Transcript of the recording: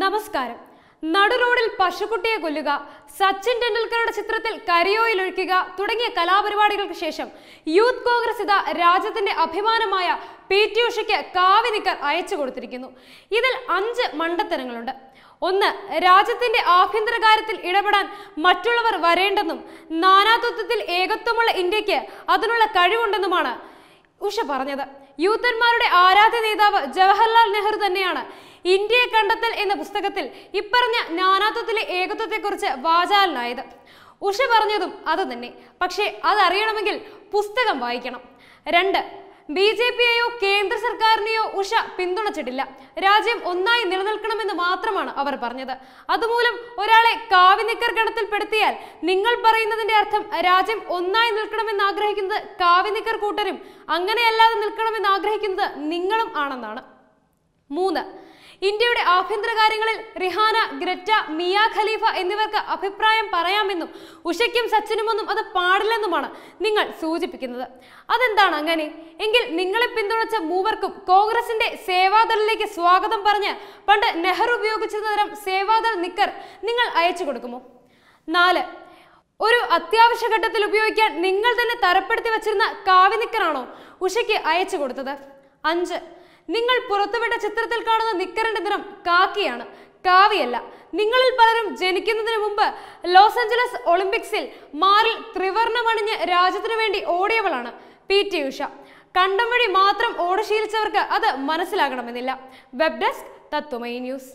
നമസ്കാരം നടുറോഡിൽ പശുക്കുട്ടിയെ കൊല്ലുക സച്ചിൻ ടെണ്ടുൽക്കറുടെ ചിത്രത്തിൽ കരിയോയിൽ ഒഴിക്കുക തുടങ്ങിയ കലാപരിപാടികൾക്ക് ശേഷം യൂത്ത് കോൺഗ്രസ് ഇതാ രാജ്യത്തിന്റെ അഭിമാനമായ പി ടി ഉഷയ്ക്ക് കാവി നിക്കർ അയച്ചു കൊടുത്തിരിക്കുന്നു ഇതിൽ അഞ്ച് മണ്ടത്തരങ്ങളുണ്ട് ഒന്ന് രാജ്യത്തിന്റെ ആഭ്യന്തര കാര്യത്തിൽ ഇടപെടാൻ മറ്റുള്ളവർ വരേണ്ടെന്നും നാനാത്വത്തിൽ ഏകത്വമുള്ള ഇന്ത്യക്ക് അതിനുള്ള കഴിവുണ്ടെന്നുമാണ് ഉഷ പറഞ്ഞത് യൂത്തന്മാരുടെ ആരാധ്യ നേതാവ് ജവഹർലാൽ നെഹ്റു തന്നെയാണ് ഇന്ത്യയെ കണ്ടെത്തൽ എന്ന പുസ്തകത്തിൽ ഇപ്പറഞ്ഞ നാനാത്വത്തിലെ ഏകത്വത്തെക്കുറിച്ച് വാചാലനായത് ഉഷ പറഞ്ഞതും അത് തന്നെ പക്ഷേ അതറിയണമെങ്കിൽ പുസ്തകം വായിക്കണം രണ്ട് ബി ജെ പിയെയോ കേന്ദ്ര സർക്കാരിനെയോ ഉഷ പിന്തുണച്ചിട്ടില്ല രാജ്യം ഒന്നായി നിലനിൽക്കണമെന്ന് മാത്രമാണ് അവർ പറഞ്ഞത് അതുമൂലം ഒരാളെ കാവിനിക്കർ ഗണത്തിൽപ്പെടുത്തിയാൽ നിങ്ങൾ പറയുന്നതിന്റെ അർത്ഥം രാജ്യം ഒന്നായി നിൽക്കണമെന്ന് ആഗ്രഹിക്കുന്നത് കാവിനിക്കർ കൂട്ടരും അങ്ങനെയല്ലാതെ നിൽക്കണമെന്ന് ആഗ്രഹിക്കുന്നത് നിങ്ങളും ആണെന്നാണ് മൂന്ന് ഇന്ത്യയുടെ ആഭ്യന്തര കാര്യങ്ങളിൽ റിഹാന ഗ്രറ്റ മിയ ഖലീഫ എന്നിവർക്ക് അഭിപ്രായം പറയാമെന്നും ഉഷയ്ക്കും സച്ചിനുമൊന്നും അത് പാടില്ലെന്നുമാണ് നിങ്ങൾ സൂചിപ്പിക്കുന്നത് അതെന്താണ് അങ്ങനെ എങ്കിൽ നിങ്ങളെ പിന്തുണച്ച മൂവർക്കും കോൺഗ്രസിന്റെ സേവാദളിലേക്ക് സ്വാഗതം പറഞ്ഞ് പണ്ട് നെഹ്റു ഉപയോഗിച്ചിരുന്ന തരം സേവാദൾ നിക്കർ നിങ്ങൾ അയച്ചു കൊടുക്കുമോ നാല് ഒരു അത്യാവശ്യ ഘട്ടത്തിൽ ഉപയോഗിക്കാൻ നിങ്ങൾ തന്നെ തരപ്പെടുത്തി വച്ചിരുന്ന കാവ്യനിക്കറാണോ ഉഷയ്ക്ക് അയച്ചു കൊടുത്തത് അഞ്ച് നിങ്ങൾ പുറത്തുവിട്ട ചിത്രത്തിൽ കാണുന്ന നിക്കറിന്റെ നിറം കാക്കിയാണ് കാവിയല്ല നിങ്ങളിൽ പലരും ജനിക്കുന്നതിന് മുമ്പ് ലോസ് ആഞ്ചലസ് ഒളിമ്പിക്സിൽ മാറിൽ ത്രിവർണമണിഞ്ഞ് രാജ്യത്തിനു വേണ്ടി ഓടിയവളാണ് പി ടി ഉഷ കണ്ടം വഴി മാത്രം ഓടശീലിച്ചവർക്ക് അത് മനസ്സിലാകണമെന്നില്ല വെബ് ഡെസ്ക് തത്വമയി ന്യൂസ്